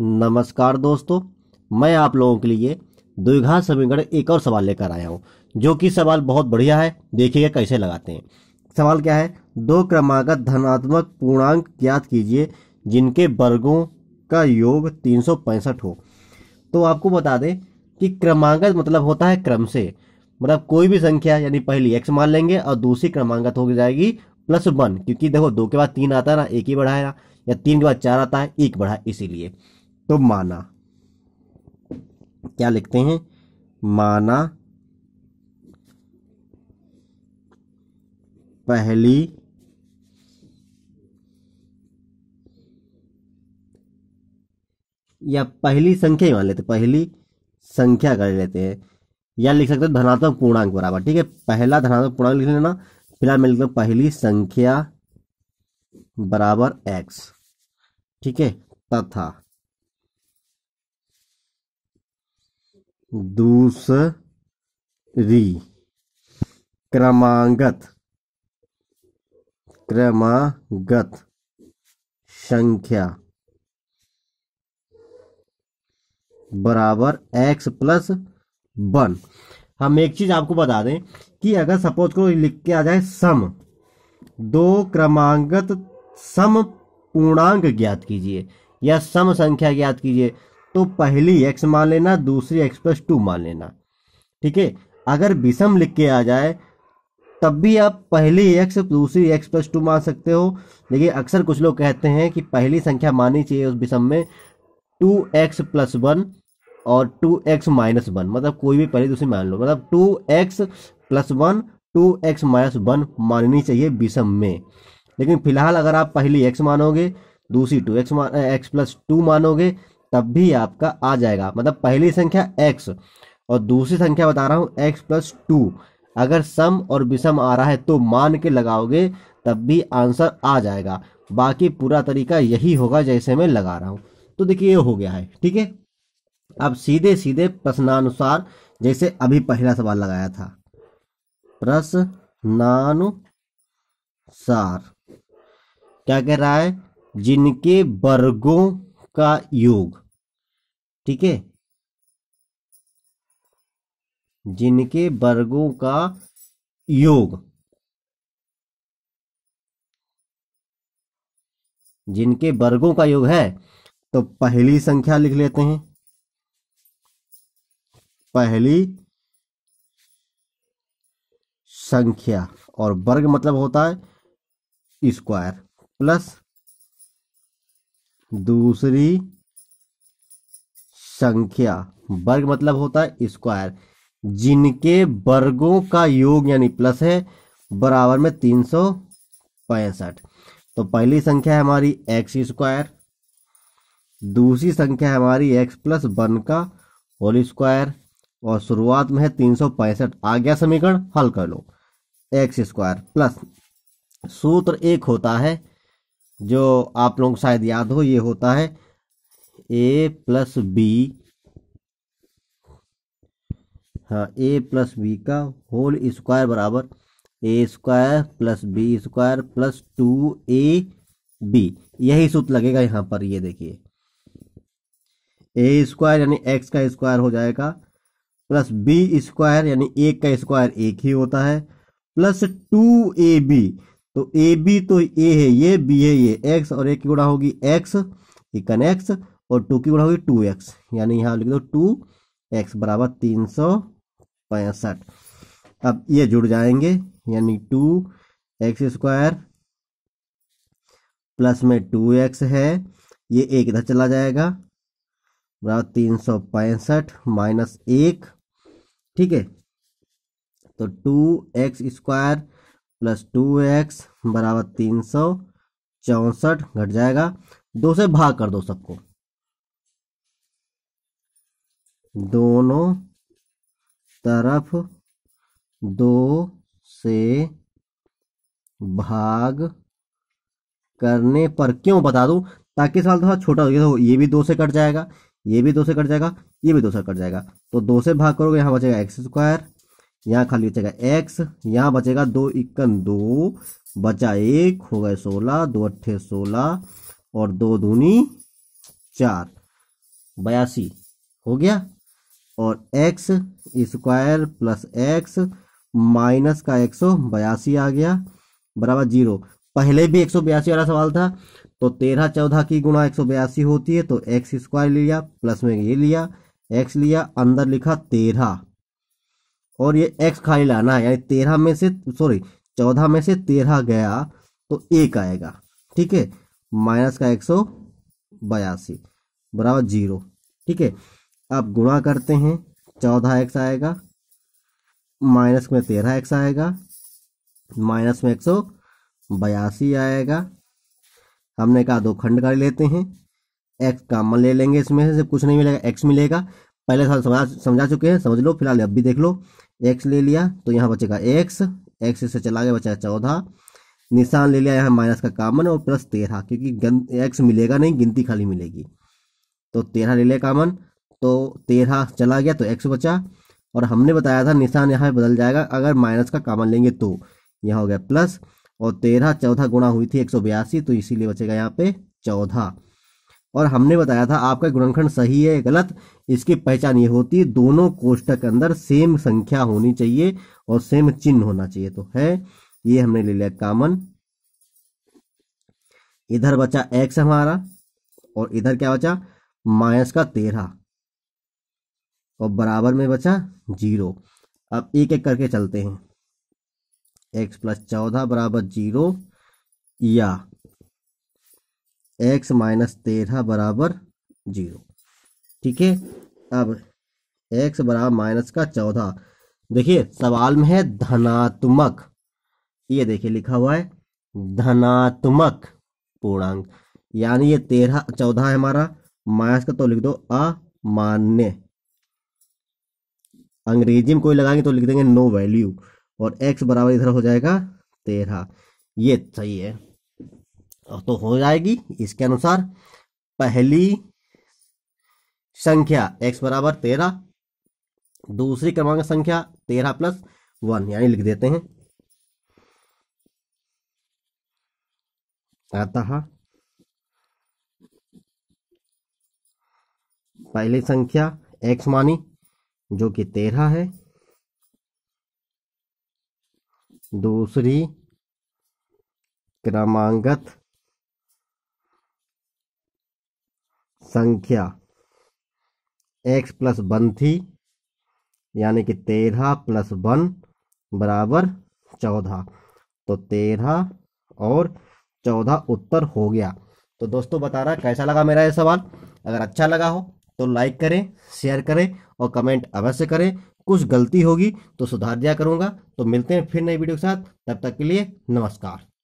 नमस्कार दोस्तों मैं आप लोगों के लिए द्विघात समीकरण एक और सवाल लेकर आया हूँ जो कि सवाल बहुत बढ़िया है देखिएगा कैसे लगाते हैं सवाल क्या है दो क्रमागत धनात्मक पूर्णांक ज्ञात कीजिए जिनके वर्गों का योग तीन हो तो आपको बता दें कि क्रमांगत मतलब होता है क्रम से मतलब कोई भी संख्या यानी पहली एक्स मान लेंगे और दूसरी क्रमांगत हो जाएगी प्लस वन क्योंकि देखो दो के बाद तीन आता है ना एक ही बढ़ाया या तीन के बाद चार आता है एक बढ़ा इसीलिए तो माना क्या लिखते हैं माना पहली या पहली संख्या ही मान लेते पहली संख्या कर लेते हैं या लिख सकते हो धनात्मक पूर्णांक बराबर ठीक है पहला धनात्मक पूर्णांक लिख लेना फिलहाल मैं लिखता हूं पहली संख्या बराबर एक्स ठीक है तथा दूसरी क्रमांगत क्रमागत संख्या बराबर एक्स प्लस वन हम एक चीज आपको बता दें कि अगर सपोज को लिख के आ जाए सम दो क्रमांगत सम पूर्णांक ज्ञात कीजिए या सम संख्या ज्ञात कीजिए तो पहली एक्स मान लेना दूसरी एक्स प्लस टू मान लेना ठीक है अगर विषम लिख के आ जाए तब भी आप पहली एक्स दूसरी एक्स प्लस टू मान सकते हो देखिए अक्सर कुछ लोग कहते हैं कि पहली संख्या माननी चाहिए उस विषम में टू एक्स प्लस वन और टू एक्स माइनस वन मतलब कोई भी पहली दूसरी मान लो मतलब two x plus one two x minus one माननी चाहिए विषम में लेकिन फिलहाल अगर आप पहली एक्स मानोगे दूसरी two x x plus two मानोगे तब भी आपका आ जाएगा मतलब पहली संख्या एक्स और दूसरी संख्या बता रहा हूँ एक्स प्लस टू अगर सम और विषम आ रहा है तो मान के लगाओगे तब भी आंसर आ जाएगा बाकी पूरा तरीका यही होगा जैसे मैं लगा रहा हूँ तो देखिए ये हो गया है ठीक है अब सीधे सीधे प्रश्नानुसार जैसे अभी पहला सवाल लगाया था प्रश्नानुसार क्या कह रहा है जिनके वर्गों का योग ठीक है जिनके वर्गों का योग जिनके वर्गों का योग है तो पहली संख्या लिख लेते हैं पहली संख्या और वर्ग मतलब होता है स्क्वायर प्लस दूसरी संख्या वर्ग मतलब होता है स्क्वायर जिनके वर्गों का योग यानी प्लस है बराबर में तीन सौ पैंसठ तो पहली संख्या है हमारी एक्स स्क्वायर दूसरी संख्या है हमारी एक्स प्लस वन का होल स्क्वायर और शुरुआत में है तीन सौ पैंसठ आ गया समीकरण हल कर लो एक्स स्क्वायर प्लस सूत्र एक होता है जो आप लोग शायद याद हो ये होता है ए प्लस बी हाँ ए प्लस बी का होल स्क्वायर बराबर A square plus B square plus two A B यही सूत्र लगेगा यहाँ पर ये देखिए ए स्क्वायर यानी एक्स का स्क्वायर हो जाएगा प्लस बी स्क्वायर यानी एक का स्क्वायर एक ही होता है प्लस टू ए बी तो ए बी तो ए है ये बी है ये एक्स और एक की गुणा होगी एक्स इकन एक्स और टू की गुणा होगी टू एक्स यानी यहाँ लिख दो टू एक्स बराबर तीन सौ पैंसठ अब ये जुड़ जाएंगे यानी टू एक्स स्क्वायर प्लस में टू एक्स है ये एक इधर चला जाएगा बराबर तीन सौ पैंसठ माइनस एक ठीक है तो two x square plus two x बराबर तीन सौ चौसठ घट जाएगा दो से भाग कर दो सबको दोनों तरफ दो से भाग करने पर क्यों बता दूं ताकि सवाल थोड़ा छोटा हो गया तो ये भी दो से कट जाएगा ये भी दो से कट जाएगा ये भी दो से कट जाएगा तो दो से भाग करोगे यहां बचेगा एक्स स्क्वायर यहाँ खाली बचेगा एक्स यहाँ बचेगा दो इक्कन दो बचा एक हो गए सोलह दो अट्ठे सोलह और दो धूनी चार बयासी हो गया और x square plus x minus का एक सौ बयासी आ गया बराबर जीरो पहले भी एक सौ बयासी वाला सवाल था तो तेरह चौदह की गुणा एक सौ बयासी होती है तो एक्स स्क्वायर लिया प्लस में ये लिया एक्स लिया अंदर लिखा तेरह और ये एक्स खाली लाना है यानी तेरह में से सॉरी चौदह में से तेरह गया तो एक आएगा ठीक है माइनस का एक सौ बयासी बराबर जीरो ठीक है अब गुणा करते हैं चौदह एक्स आएगा माइनस में तेरह एक्स आएगा माइनस में एक सौ बयासी आएगा हमने कहा दो खंड कर लेते हैं एक्स कामन ले लेंगे इसमें से कुछ नहीं मिलेगा एक्स मिलेगा पहले समझा समझा चुके हैं समझ लो फिलहाल अब भी देख लो एक्स ले लिया तो यहाँ बचेगा एक्स एक्स से चला गया बचा चौदह निशान ले लिया यहाँ माइनस का कामन और प्लस तेरह क्योंकि एक्स मिलेगा नहीं गिनती खाली मिलेगी तो तेरह ले लिया कामन तो तेरह चला गया तो एक्स बचा और हमने बताया था निशान यहाँ बदल जाएगा अगर माइनस का कामन लेंगे तो यहाँ हो गया प्लस और तेरह चौदह गुणा हुई थी एक सौ बयासी तो इसीलिए बचेगा यहाँ पे चौदह और हमने बताया था आपका गुणनखंड सही है गलत इसकी पहचान ये होती है दोनों कोष्टक अंदर सेम संख्या होनी चाहिए और सेम चिन्ह होना चाहिए तो है ये हमने ले लिया कॉमन इधर बचा एक्स हमारा और इधर क्या बचा माइनस का तेरह और बराबर में बचा जीरो अब एक एक करके चलते हैं एक्स प्लस चौदह बराबर जीरो या एक्स माइनस तेरह बराबर जीरो ठीक है अब एक्स बराबर माइनस का चौदह देखिए सवाल में है धनात्मक ये देखिए लिखा हुआ है धनात्मक पूर्णांक यानी ये तेरह चौदह है हमारा माइनस का तो लिख दो अमान्य अंग्रेजी में कोई लगाएंगे तो लिख देंगे नो वैल्यू और एक्स बराबर इधर हो जाएगा तेरह ये सही है तो हो जाएगी इसके अनुसार पहली संख्या x बराबर तेरह दूसरी क्रमांक संख्या तेरह प्लस वन यानी लिख देते हैं अतः पहली संख्या x मानी जो कि तेरह है दूसरी क्रमांगत संख्या x प्लस वन थी यानी कि तेरह प्लस वन बराबर चौदह तो तेरह और चौदह उत्तर हो गया तो दोस्तों बता रहा कैसा लगा मेरा ये सवाल अगर अच्छा लगा हो तो लाइक करें शेयर करें और कमेंट अवश्य करें कुछ गलती होगी तो सुधार दिया करूँगा तो मिलते हैं फिर नई वीडियो के साथ तब तक के लिए नमस्कार